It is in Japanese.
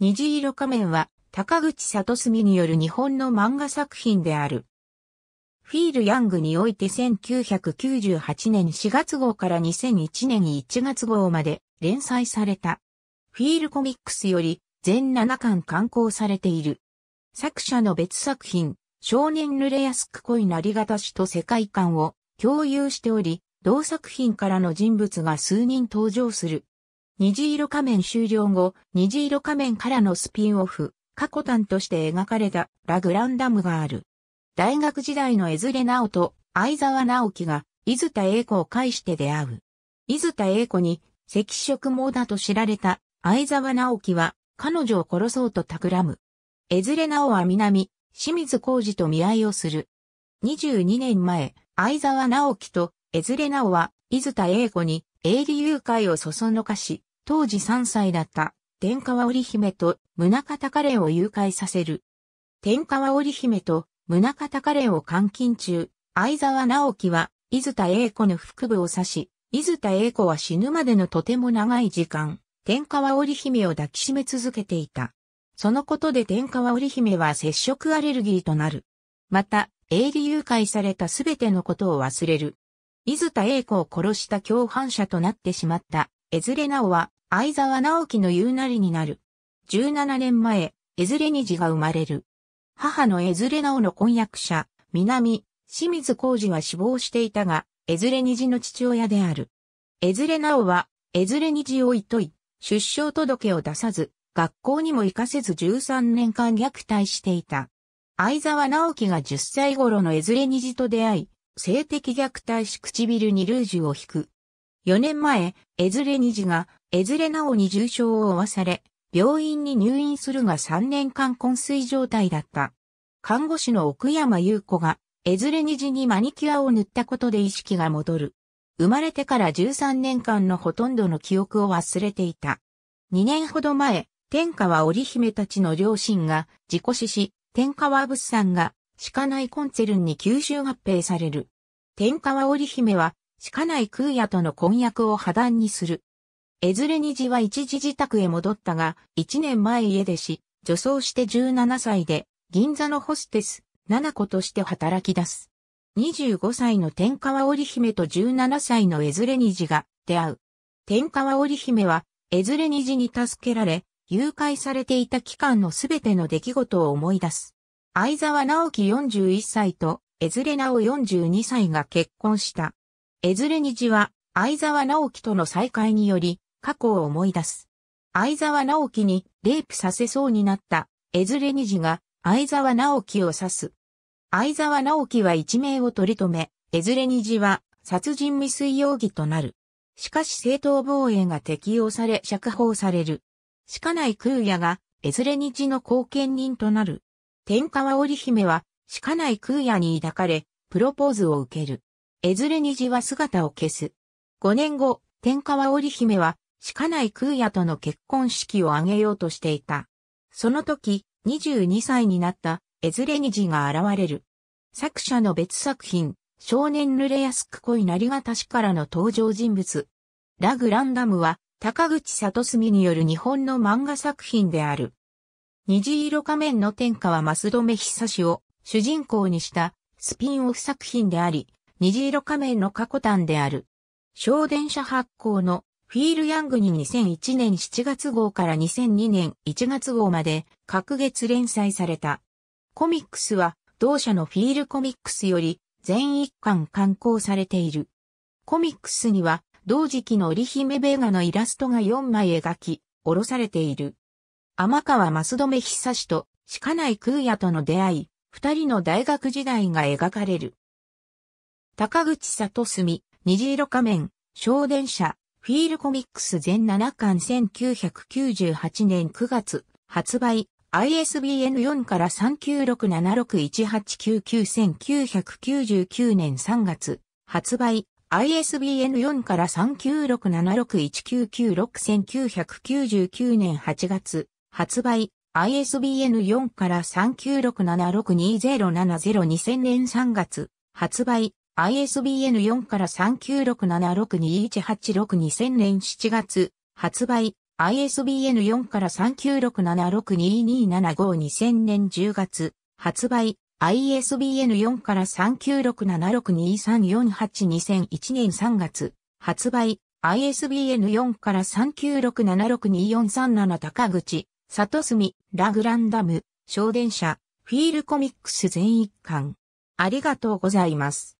虹色仮面は、高口里澄による日本の漫画作品である。フィール・ヤングにおいて1998年4月号から2001年1月号まで連載された。フィールコミックスより全7巻刊行されている。作者の別作品、少年濡れやすく恋なりがたしと世界観を共有しており、同作品からの人物が数人登場する。虹色仮面終了後、虹色仮面からのスピンオフ、過去端として描かれたラグランダムがある。大学時代の江連直と相沢直樹が、伊豆田英子を介して出会う。伊豆田英子に、赤色盲だと知られた相沢直樹は、彼女を殺そうと企む。江連直は南、清水浩二と見合いをする。22年前、相沢直樹と江連直は、伊豆田英子に営利誘拐をそそのかし、当時3歳だった天川織姫と宗方カレンを誘拐させる。天川織姫と宗方カレンを監禁中、相沢直樹は伊豆田栄子の腹部を刺し、伊豆田栄子は死ぬまでのとても長い時間、天川織姫を抱きしめ続けていた。そのことで天川織姫は接触アレルギーとなる。また、営利誘拐されたすべてのことを忘れる。伊豆田栄子を殺した共犯者となってしまった、江連直は相沢直樹の言うなりになる。17年前、江連二次が生まれる。母の江連直の婚約者、南、清水浩二は死亡していたが、江連二次の父親である。江連直は、江連二次を糸い、出生届を出さず、学校にも行かせず13年間虐待していた。相沢直樹が10歳頃の江連二次と出会い、性的虐待し唇にルージュを引く。4年前、ズレ二次が、レなおに重傷を負わされ、病院に入院するが3年間昏睡状態だった。看護師の奥山優子が、ズレ二次にマニキュアを塗ったことで意識が戻る。生まれてから13年間のほとんどの記憶を忘れていた。2年ほど前、天下は織姫たちの両親が自己死し、天下は物産が鹿内コンツェルンに吸収合併される。天下は織姫はしかない空也との婚約を破談にする。えずれにじは一時自宅へ戻ったが、一年前家出し、女装して17歳で、銀座のホステス、七子として働き出す。25歳の天川織姫と17歳のえずれにじが出会う。天川織姫は、えずれにじに助けられ、誘拐されていた期間のすべての出来事を思い出す。相沢直樹41歳と、えずれなお42歳が結婚した。えずれ虹は、相沢直樹との再会により、過去を思い出す。相沢直樹に、レイプさせそうになった、えずれ虹が、相沢直樹を刺す。相沢直樹は一命を取り留め、えずれ虹は、殺人未遂容疑となる。しかし正当防衛が適用され釈放される。鹿内空也が、えずれ日の後見人となる。天川織姫は、鹿内空也に抱かれ、プロポーズを受ける。えずれ虹は姿を消す。5年後、天川織姫は、しかない空也との結婚式を挙げようとしていた。その時、22歳になった、えずれ虹が現れる。作者の別作品、少年濡れやすく恋なりがたしからの登場人物。ラグランダムは、高口里澄による日本の漫画作品である。虹色仮面の天下はマスドメ久しを主人公にしたスピンオフ作品であり、虹色仮面の過去端である。小電車発行のフィール・ヤングに2001年7月号から2002年1月号まで各月連載された。コミックスは同社のフィールコミックスより全一巻刊行されている。コミックスには同時期の織姫ベーガのイラストが4枚描き、おろされている。天川増留久志と鹿内空也との出会い、二人の大学時代が描かれる。高口里澄、虹色仮面、小電車、フィールコミックス全7巻1998年9月、発売、ISBN 4から396761899999年3月、発売、ISBN 4から396761996999年8月、発売、ISBN 4から3967620702 0年3月、発売、ISBN4 から3 9 6 7 6 2 1 8 6 2 0 0 0年7月、発売、ISBN4 から3 9 6 7 6 2 2 7 5 2 0 0 0年10月、発売、ISBN4 から3 9 6 7 6 2 3 4 8 2 0 0 1年3月、発売、ISBN4 から3967624437高口、里住、ラグランダム、小電車、フィールコミックス全一巻。ありがとうございます。